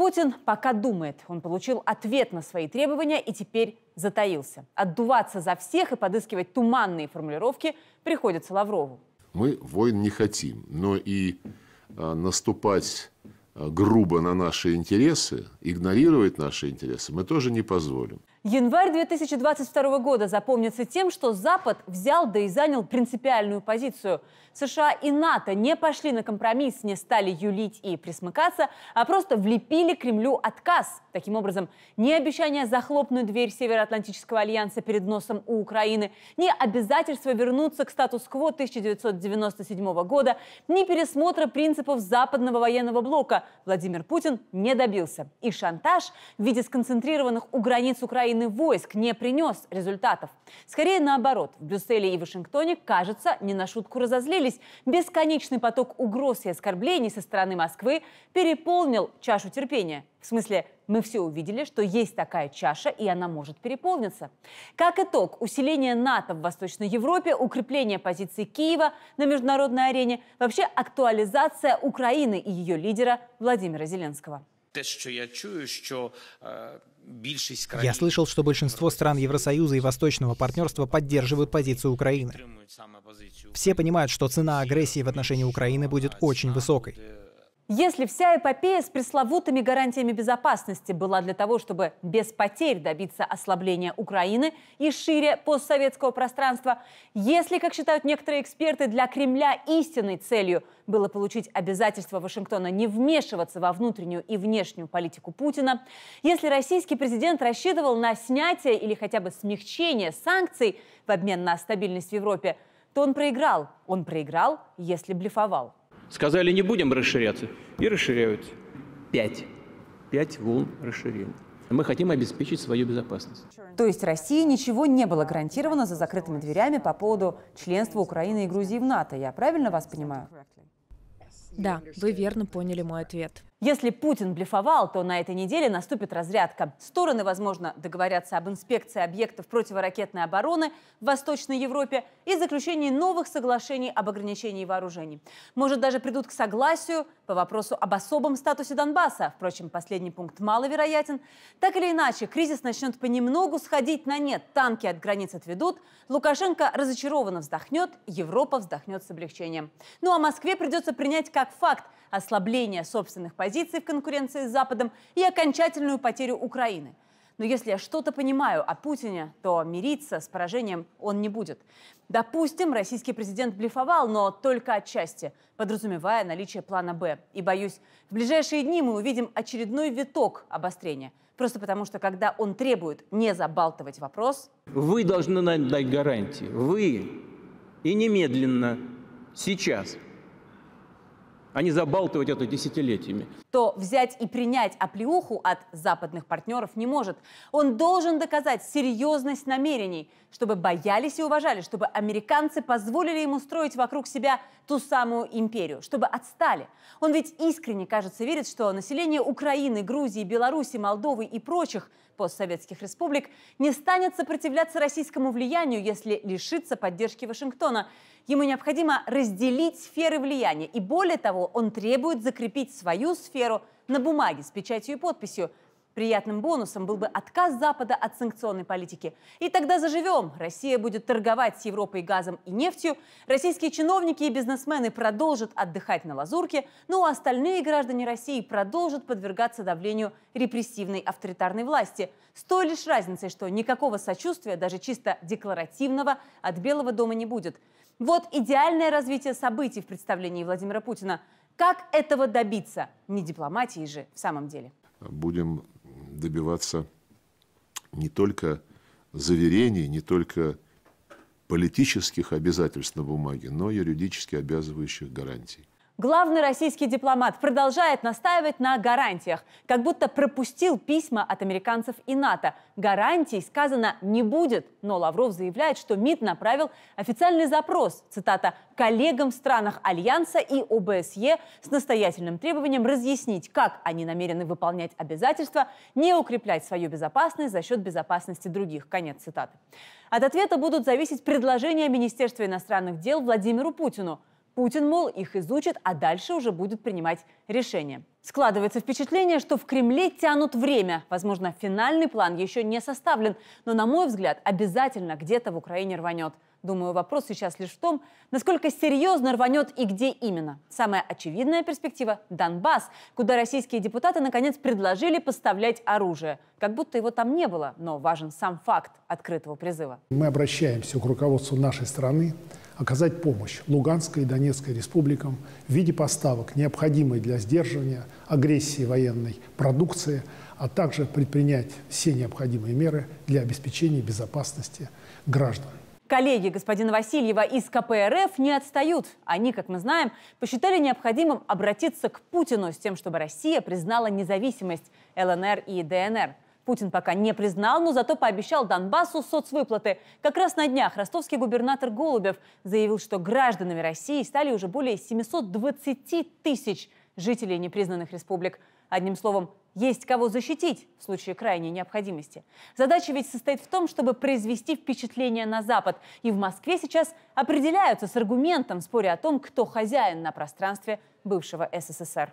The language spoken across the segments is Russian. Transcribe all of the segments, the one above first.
Путин пока думает. Он получил ответ на свои требования и теперь затаился. Отдуваться за всех и подыскивать туманные формулировки приходится Лаврову. Мы войн не хотим, но и а, наступать а, грубо на наши интересы, игнорировать наши интересы мы тоже не позволим. Январь 2022 года запомнится тем, что Запад взял да и занял принципиальную позицию. США и НАТО не пошли на компромисс, не стали юлить и присмыкаться, а просто влепили Кремлю отказ. Таким образом, ни обещание захлопнуть дверь Североатлантического альянса перед носом у Украины, ни обязательство вернуться к статус-кво 1997 года, ни пересмотра принципов западного военного блока Владимир Путин не добился. И шантаж в виде сконцентрированных у границ Украины Украины войск не принес результатов. Скорее наоборот, в Брюсселе и Вашингтоне, кажется, не на шутку разозлились. Бесконечный поток угроз и оскорблений со стороны Москвы переполнил чашу терпения. В смысле, мы все увидели, что есть такая чаша, и она может переполниться. Как итог, усиление НАТО в Восточной Европе, укрепление позиции Киева на международной арене, вообще актуализация Украины и ее лидера Владимира Зеленского. Те, що я чую, що я слышал, что большинство стран Евросоюза и Восточного партнерства поддерживают позицию Украины. Все понимают, что цена агрессии в отношении Украины будет очень высокой. Если вся эпопея с пресловутыми гарантиями безопасности была для того, чтобы без потерь добиться ослабления Украины и шире постсоветского пространства, если, как считают некоторые эксперты, для Кремля истинной целью было получить обязательство Вашингтона не вмешиваться во внутреннюю и внешнюю политику Путина, если российский президент рассчитывал на снятие или хотя бы смягчение санкций в обмен на стабильность в Европе, то он проиграл. Он проиграл, если блефовал. Сказали, не будем расширяться. И расширяются. Пять. Пять волн расширения. Мы хотим обеспечить свою безопасность. То есть России ничего не было гарантировано за закрытыми дверями по поводу членства Украины и Грузии в НАТО. Я правильно вас понимаю? Да, вы верно поняли мой ответ. Если Путин блефовал, то на этой неделе наступит разрядка. Стороны, возможно, договорятся об инспекции объектов противоракетной обороны в Восточной Европе и заключении новых соглашений об ограничении вооружений. Может, даже придут к согласию по вопросу об особом статусе Донбасса. Впрочем, последний пункт маловероятен. Так или иначе, кризис начнет понемногу сходить на нет. Танки от границ отведут, Лукашенко разочарованно вздохнет, Европа вздохнет с облегчением. Ну а Москве придется принять как факт ослабление собственных позиций позиции в конкуренции с Западом и окончательную потерю Украины. Но если я что-то понимаю о Путине, то мириться с поражением он не будет. Допустим, российский президент блефовал, но только отчасти, подразумевая наличие плана «Б». И, боюсь, в ближайшие дни мы увидим очередной виток обострения. Просто потому, что когда он требует не забалтывать вопрос... Вы должны нам дать гарантии. Вы. И немедленно. Сейчас а не забалтывать это десятилетиями. То взять и принять оплеуху от западных партнеров не может. Он должен доказать серьезность намерений, чтобы боялись и уважали, чтобы американцы позволили ему строить вокруг себя ту самую империю, чтобы отстали. Он ведь искренне, кажется, верит, что население Украины, Грузии, Беларуси, Молдовы и прочих – постсоветских республик не станет сопротивляться российскому влиянию, если лишится поддержки Вашингтона. Ему необходимо разделить сферы влияния. И более того, он требует закрепить свою сферу на бумаге с печатью и подписью – Приятным бонусом был бы отказ Запада от санкционной политики. И тогда заживем. Россия будет торговать с Европой газом и нефтью, российские чиновники и бизнесмены продолжат отдыхать на лазурке, ну а остальные граждане России продолжат подвергаться давлению репрессивной авторитарной власти. С той лишь разницей, что никакого сочувствия, даже чисто декларативного, от Белого дома не будет. Вот идеальное развитие событий в представлении Владимира Путина. Как этого добиться? Не дипломатии же в самом деле. Будем добиваться не только заверений, не только политических обязательств на бумаге, но и юридически обязывающих гарантий. Главный российский дипломат продолжает настаивать на гарантиях, как будто пропустил письма от американцев и НАТО. Гарантий сказано не будет, но Лавров заявляет, что МИД направил официальный запрос, цитата, коллегам в странах Альянса и ОБСЕ с настоятельным требованием разъяснить, как они намерены выполнять обязательства, не укреплять свою безопасность за счет безопасности других. Конец цитаты. От ответа будут зависеть предложения Министерства иностранных дел Владимиру Путину – Путин, мол, их изучит, а дальше уже будет принимать решение. Складывается впечатление, что в Кремле тянут время. Возможно, финальный план еще не составлен, но, на мой взгляд, обязательно где-то в Украине рванет. Думаю, вопрос сейчас лишь в том, насколько серьезно рванет и где именно. Самая очевидная перспектива – Донбасс, куда российские депутаты наконец предложили поставлять оружие. Как будто его там не было, но важен сам факт открытого призыва. Мы обращаемся к руководству нашей страны оказать помощь Луганской и Донецкой республикам в виде поставок, необходимой для сдерживания агрессии военной продукции, а также предпринять все необходимые меры для обеспечения безопасности граждан. Коллеги господина Васильева из КПРФ не отстают. Они, как мы знаем, посчитали необходимым обратиться к Путину с тем, чтобы Россия признала независимость ЛНР и ДНР – Путин пока не признал, но зато пообещал Донбассу соцвыплаты. Как раз на днях ростовский губернатор Голубев заявил, что гражданами России стали уже более 720 тысяч жителей непризнанных республик. Одним словом, есть кого защитить в случае крайней необходимости. Задача ведь состоит в том, чтобы произвести впечатление на Запад. И в Москве сейчас определяются с аргументом, споря о том, кто хозяин на пространстве бывшего СССР.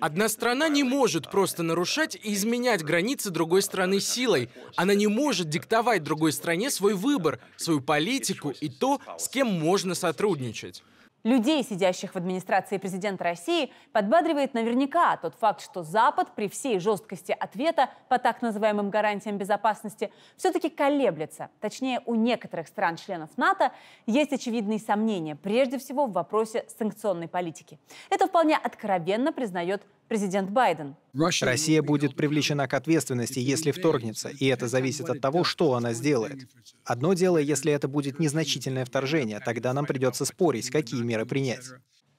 Одна страна не может просто нарушать и изменять границы другой страны силой. Она не может диктовать другой стране свой выбор, свою политику и то, с кем можно сотрудничать. Людей, сидящих в администрации президента России, подбадривает наверняка тот факт, что Запад при всей жесткости ответа по так называемым гарантиям безопасности все-таки колеблется. Точнее, у некоторых стран-членов НАТО есть очевидные сомнения, прежде всего в вопросе санкционной политики. Это вполне откровенно признает президент Байден. Россия будет привлечена к ответственности, если вторгнется, и это зависит от того, что она сделает. Одно дело, если это будет незначительное вторжение, тогда нам а придется спорить, какие меры принять.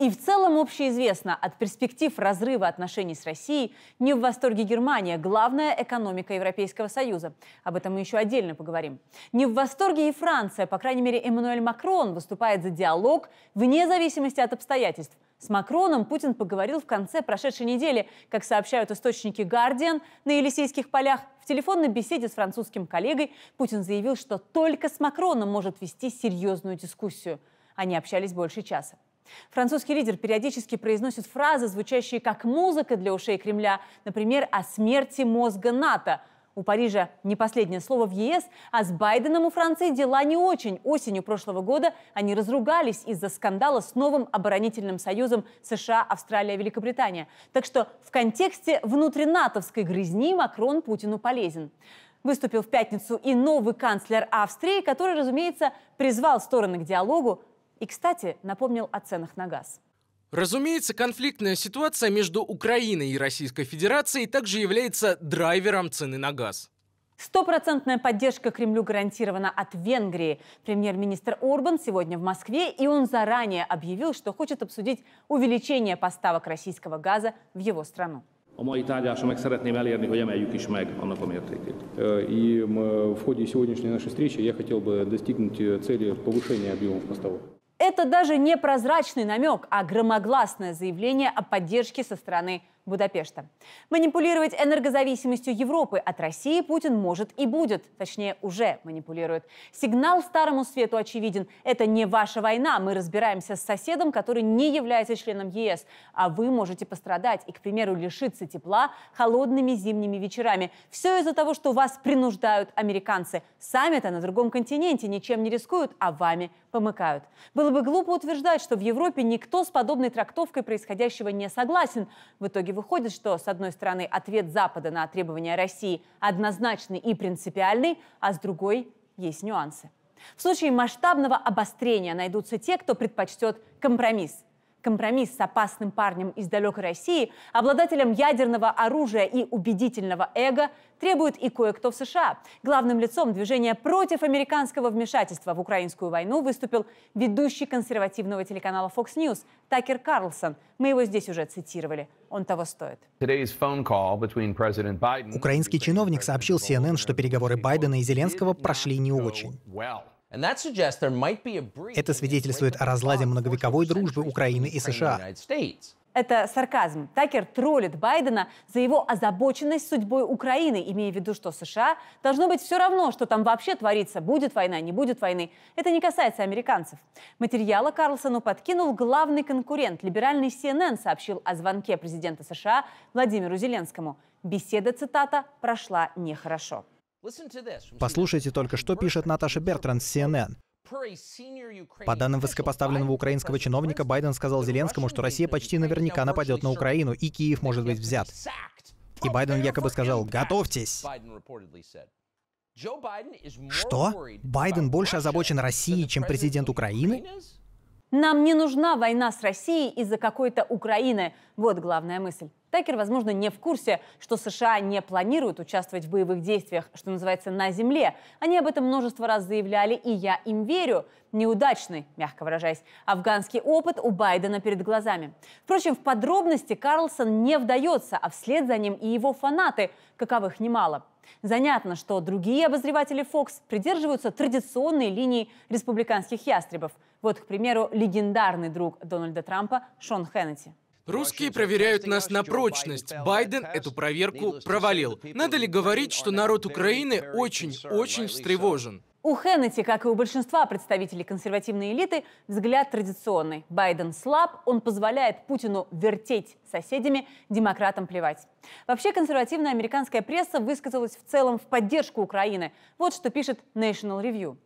И в целом общеизвестно, от перспектив разрыва отношений с Россией не в восторге Германия, главная экономика Европейского Союза. Об этом мы еще отдельно поговорим. Не в восторге и Франция, по крайней мере, Эммануэль Макрон выступает за диалог вне зависимости от обстоятельств. С Макроном Путин поговорил в конце прошедшей недели, как сообщают источники «Гардиан» на Елисейских полях. В телефонной беседе с французским коллегой Путин заявил, что только с Макроном может вести серьезную дискуссию. Они общались больше часа. Французский лидер периодически произносит фразы, звучащие как музыка для ушей Кремля, например, о смерти мозга НАТО. У Парижа не последнее слово в ЕС, а с Байденом у Франции дела не очень. Осенью прошлого года они разругались из-за скандала с новым оборонительным союзом США, Австралия, Великобритания. Так что в контексте внутринатовской грызни Макрон Путину полезен выступил в пятницу и новый канцлер Австрии, который, разумеется, призвал стороны к диалогу, и, кстати, напомнил о ценах на газ. Разумеется, конфликтная ситуация между Украиной и Российской Федерацией также является драйвером цены на газ. Стопроцентная поддержка Кремлю гарантирована от Венгрии. Премьер-министр Орбан сегодня в Москве, и он заранее объявил, что хочет обсудить увеличение поставок российского газа в его страну. A mai tárgyáson meg szeretném elérni, hogy emeljük is meg annak a mértékét. Э, и э, в ходе сегодняшней нашей встречи я хотел бы достигнуть э, цели повышения объемов поставок. Это даже не прозрачный намек, а громогласное заявление о поддержке со стороны Будапешта. Манипулировать энергозависимостью Европы от России Путин может и будет, точнее уже манипулирует. Сигнал Старому Свету очевиден. Это не ваша война, мы разбираемся с соседом, который не является членом ЕС, а вы можете пострадать и, к примеру, лишиться тепла холодными зимними вечерами. Все из-за того, что вас принуждают американцы. Сами-то на другом континенте ничем не рискуют, а вами помыкают. Было бы глупо утверждать, что в Европе никто с подобной трактовкой происходящего не согласен. В итоге выходит, что, с одной стороны, ответ Запада на требования России однозначный и принципиальный, а с другой есть нюансы. В случае масштабного обострения найдутся те, кто предпочтет компромисс компромисс с опасным парнем из далекой России, обладателем ядерного оружия и убедительного эго, требует и кое-кто в США. Главным лицом движения против американского вмешательства в украинскую войну выступил ведущий консервативного телеканала Fox News Такер Карлсон. Мы его здесь уже цитировали. Он того стоит. Украинский чиновник сообщил CNN, что переговоры Байдена и Зеленского прошли не очень. Это свидетельствует о разладе многовековой дружбы Украины и США. Это сарказм. Такер троллит Байдена за его озабоченность судьбой Украины, имея в виду, что США должно быть все равно, что там вообще творится, будет война, не будет войны. Это не касается американцев. Материала Карлсону подкинул главный конкурент. Либеральный CNN сообщил о звонке президента США Владимиру Зеленскому. Беседа, цитата, прошла нехорошо. Послушайте только, что пишет Наташа Бертран с CNN. По данным высокопоставленного украинского чиновника, Байден сказал Зеленскому, что Россия почти наверняка нападет на Украину, и Киев может быть взят. И Байден якобы сказал «Готовьтесь!» Что? Байден больше озабочен Россией, чем президент Украины? Нам не нужна война с Россией из-за какой-то Украины. Вот главная мысль. Такер, возможно, не в курсе, что США не планируют участвовать в боевых действиях, что называется, на земле. Они об этом множество раз заявляли, и я им верю. Неудачный, мягко выражаясь, афганский опыт у Байдена перед глазами. Впрочем, в подробности Карлсон не вдается, а вслед за ним и его фанаты, каковых немало. Занятно, что другие обозреватели Fox придерживаются традиционной линии республиканских ястребов. Вот, к примеру, легендарный друг Дональда Трампа Шон Хеннети. Русские проверяют нас на прочность. Байден эту проверку провалил. Надо ли говорить, что народ Украины очень-очень встревожен? У Хеннети, как и у большинства представителей консервативной элиты, взгляд традиционный. Байден слаб, он позволяет Путину вертеть соседями, демократам плевать. Вообще, консервативная американская пресса высказалась в целом в поддержку Украины. Вот что пишет National Review.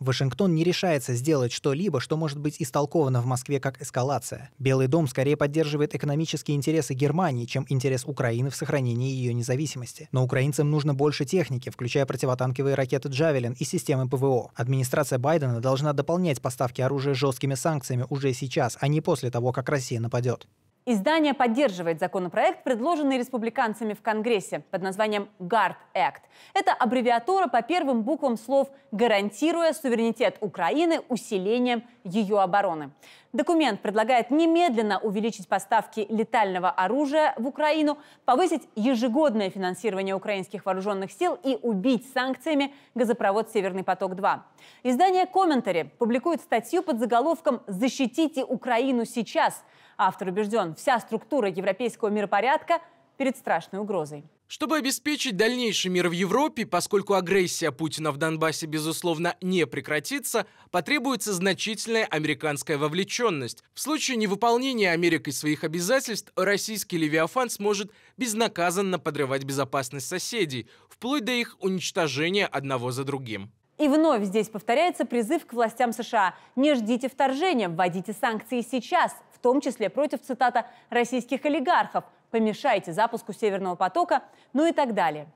Вашингтон не решается сделать что-либо, что может быть истолковано в Москве как эскалация. Белый дом скорее поддерживает экономические интересы Германии, чем интерес Украины в сохранении ее независимости. Но украинцам нужно больше техники, включая противотанковые ракеты «Джавелин» и системы ПВО. Администрация Байдена должна дополнять поставки оружия жесткими санкциями уже сейчас, а не после того, как Россия нападет. Издание поддерживает законопроект, предложенный республиканцами в Конгрессе под названием GARD Act. Это аббревиатура по первым буквам слов «гарантируя суверенитет Украины усилением ее обороны». Документ предлагает немедленно увеличить поставки летального оружия в Украину, повысить ежегодное финансирование украинских вооруженных сил и убить санкциями газопровод «Северный поток-2». Издание «Комментари» публикует статью под заголовком «Защитите Украину сейчас», Автор убежден, вся структура европейского миропорядка перед страшной угрозой. Чтобы обеспечить дальнейший мир в Европе, поскольку агрессия Путина в Донбассе, безусловно, не прекратится, потребуется значительная американская вовлеченность. В случае невыполнения Америкой своих обязательств, российский «Левиафан» сможет безнаказанно подрывать безопасность соседей, вплоть до их уничтожения одного за другим. И вновь здесь повторяется призыв к властям США. Не ждите вторжения, вводите санкции сейчас, в том числе против, цитата, российских олигархов, помешайте запуску «Северного потока», ну и так далее.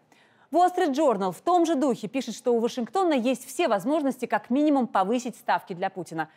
Wall Street Journal в том же духе пишет, что у Вашингтона есть все возможности как минимум повысить ставки для Путина.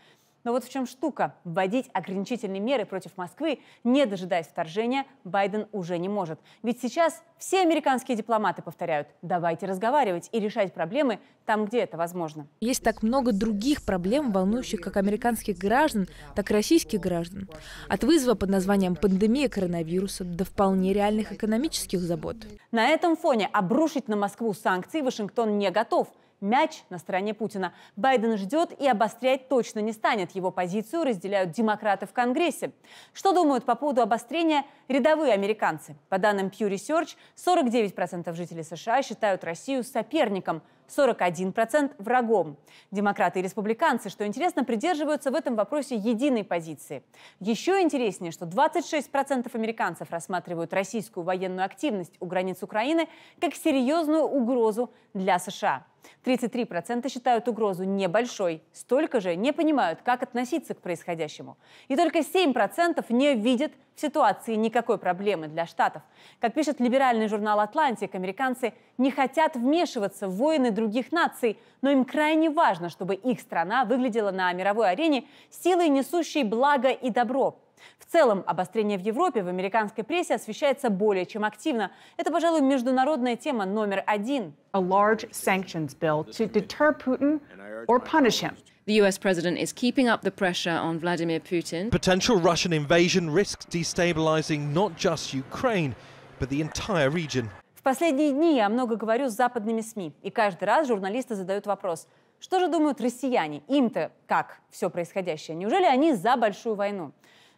Но вот в чем штука. Вводить ограничительные меры против Москвы, не дожидаясь вторжения, Байден уже не может. Ведь сейчас все американские дипломаты повторяют, давайте разговаривать и решать проблемы там, где это возможно. Есть так много других проблем, волнующих как американских граждан, так и российских граждан. От вызова под названием пандемия коронавируса до вполне реальных экономических забот. На этом фоне обрушить на Москву санкции Вашингтон не готов – мяч на стороне Путина. Байден ждет и обострять точно не станет. Его позицию разделяют демократы в Конгрессе. Что думают по поводу обострения рядовые американцы? По данным Pew Research, 49% жителей США считают Россию соперником – 41% врагом. Демократы и республиканцы, что интересно, придерживаются в этом вопросе единой позиции. Еще интереснее, что 26% американцев рассматривают российскую военную активность у границ Украины как серьезную угрозу для США. 33% считают угрозу небольшой, столько же не понимают, как относиться к происходящему. И только 7% не видят в ситуации никакой проблемы для Штатов. Как пишет либеральный журнал «Атлантик», американцы не хотят вмешиваться в войны других наций, но им крайне важно, чтобы их страна выглядела на мировой арене силой, несущей благо и добро. В целом, обострение в Европе в американской прессе освещается более чем активно. Это, пожалуй, международная тема номер один. A large sanctions bill to deter Putin or punish him. The US president is keeping up the pressure on Vladimir Putin. Potential Russian invasion risks destabilizing not just Ukraine, but the entire region. В последние дни я много говорю с западными СМИ, и каждый раз журналисты задают вопрос, что же думают россияне? Им-то как все происходящее? Неужели они за большую войну?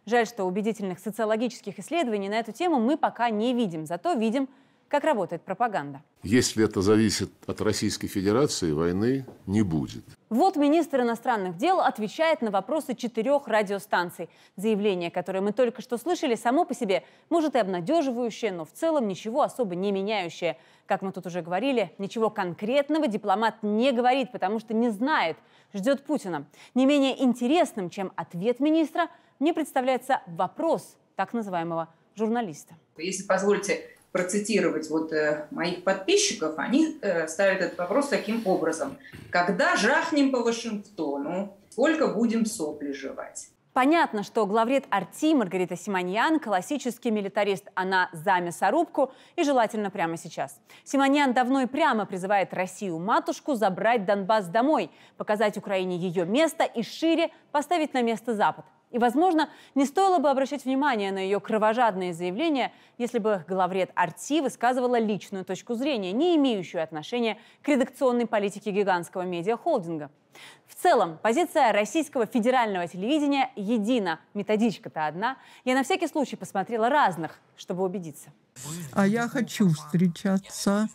Жаль, что убедительных социологических исследований на эту тему мы пока не видим, зато видим как работает пропаганда? Если это зависит от Российской Федерации, войны не будет. Вот министр иностранных дел отвечает на вопросы четырех радиостанций. Заявление, которое мы только что слышали, само по себе может и обнадеживающее, но в целом ничего особо не меняющее. Как мы тут уже говорили, ничего конкретного дипломат не говорит, потому что не знает, ждет Путина. Не менее интересным, чем ответ министра, мне представляется вопрос так называемого журналиста. Если позволите, процитировать вот э, моих подписчиков, они э, ставят этот вопрос таким образом. Когда жахнем по Вашингтону, сколько будем сопли жевать? Понятно, что главред Арти Маргарита Симоньян – классический милитарист. Она за мясорубку и желательно прямо сейчас. Симоньян давно и прямо призывает Россию-матушку забрать Донбасс домой, показать Украине ее место и шире поставить на место Запад. И, возможно, не стоило бы обращать внимание на ее кровожадные заявления, если бы главред Арти высказывала личную точку зрения, не имеющую отношения к редакционной политике гигантского медиахолдинга. В целом, позиция российского федерального телевидения едина, методичка-то одна. Я на всякий случай посмотрела разных, чтобы убедиться. А я хочу встречаться.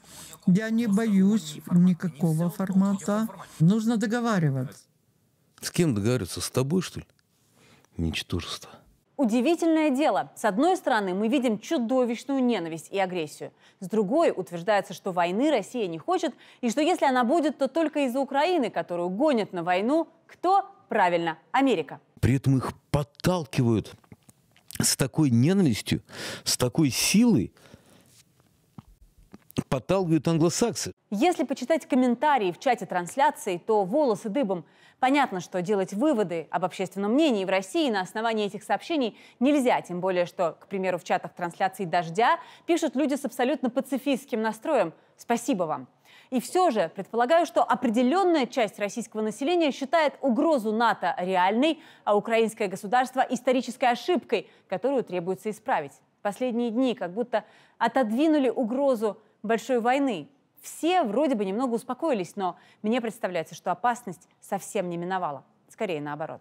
Я не боюсь никакого формата. Нужно договариваться. С кем договариваться? С тобой, что ли? ничтожество. Удивительное дело. С одной стороны, мы видим чудовищную ненависть и агрессию. С другой, утверждается, что войны Россия не хочет, и что если она будет, то только из-за Украины, которую гонят на войну. Кто? Правильно, Америка. При этом их подталкивают с такой ненавистью, с такой силой, подталкивают англосаксы. Если почитать комментарии в чате трансляции, то волосы дыбом. Понятно, что делать выводы об общественном мнении в России на основании этих сообщений нельзя, тем более, что, к примеру, в чатах трансляции «Дождя» пишут люди с абсолютно пацифистским настроем. Спасибо вам. И все же предполагаю, что определенная часть российского населения считает угрозу НАТО реальной, а украинское государство исторической ошибкой, которую требуется исправить. Последние дни как будто отодвинули угрозу большой войны. Все вроде бы немного успокоились, но мне представляется, что опасность совсем не миновала. Скорее наоборот.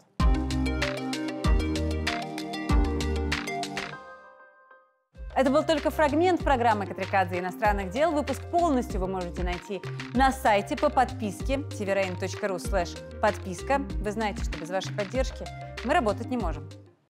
Это был только фрагмент программы «Катрикадзе иностранных дел». Выпуск полностью вы можете найти на сайте по подписке tvrain.ru подписка. Вы знаете, что без вашей поддержки мы работать не можем.